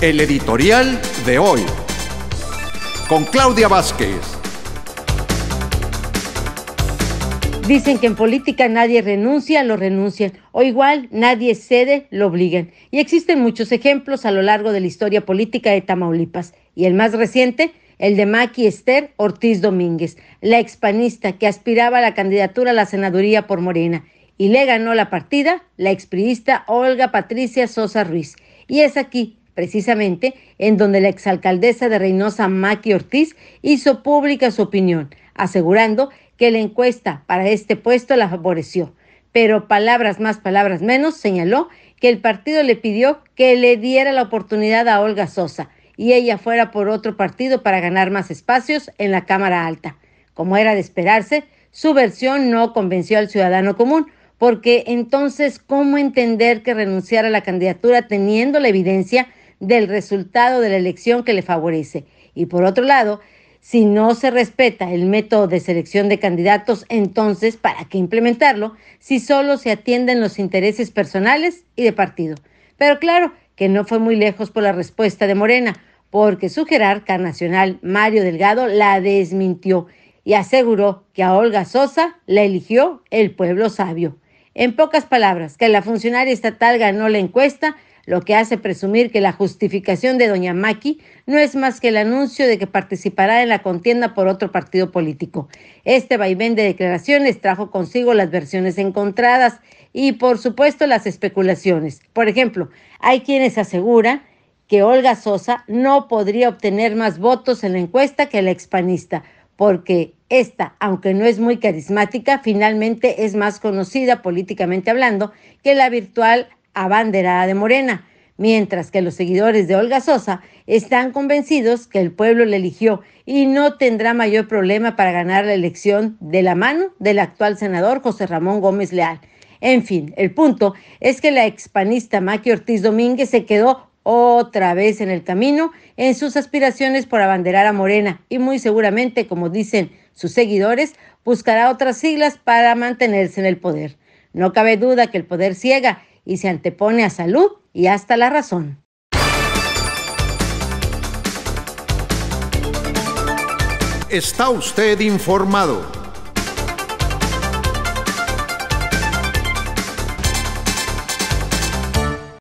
El editorial de hoy. Con Claudia Vázquez. Dicen que en política nadie renuncia, lo renuncian, o igual nadie cede, lo obligan. Y existen muchos ejemplos a lo largo de la historia política de Tamaulipas. Y el más reciente, el de Maki Esther Ortiz Domínguez, la expanista que aspiraba a la candidatura a la senaduría por Morena. Y le ganó la partida la expriista Olga Patricia Sosa Ruiz. Y es aquí precisamente en donde la exalcaldesa de Reynosa, Maki Ortiz, hizo pública su opinión, asegurando que la encuesta para este puesto la favoreció. Pero palabras más, palabras menos, señaló que el partido le pidió que le diera la oportunidad a Olga Sosa y ella fuera por otro partido para ganar más espacios en la Cámara Alta. Como era de esperarse, su versión no convenció al ciudadano común, porque entonces, ¿cómo entender que renunciara a la candidatura teniendo la evidencia del resultado de la elección que le favorece. Y por otro lado, si no se respeta el método de selección de candidatos, entonces, ¿para qué implementarlo si solo se atienden los intereses personales y de partido? Pero claro que no fue muy lejos por la respuesta de Morena, porque su jerarca nacional, Mario Delgado, la desmintió y aseguró que a Olga Sosa la eligió el pueblo sabio. En pocas palabras, que la funcionaria estatal ganó la encuesta, lo que hace presumir que la justificación de doña Maki no es más que el anuncio de que participará en la contienda por otro partido político. Este vaivén de declaraciones trajo consigo las versiones encontradas y, por supuesto, las especulaciones. Por ejemplo, hay quienes aseguran que Olga Sosa no podría obtener más votos en la encuesta que la expanista, porque esta, aunque no es muy carismática, finalmente es más conocida políticamente hablando que la virtual abanderada de Morena, mientras que los seguidores de Olga Sosa están convencidos que el pueblo le eligió y no tendrá mayor problema para ganar la elección de la mano del actual senador José Ramón Gómez Leal. En fin, el punto es que la expanista Maqui Ortiz Domínguez se quedó otra vez en el camino en sus aspiraciones por abanderar a Morena y muy seguramente, como dicen sus seguidores, buscará otras siglas para mantenerse en el poder. No cabe duda que el poder ciega y se antepone a salud y hasta la razón. Está usted informado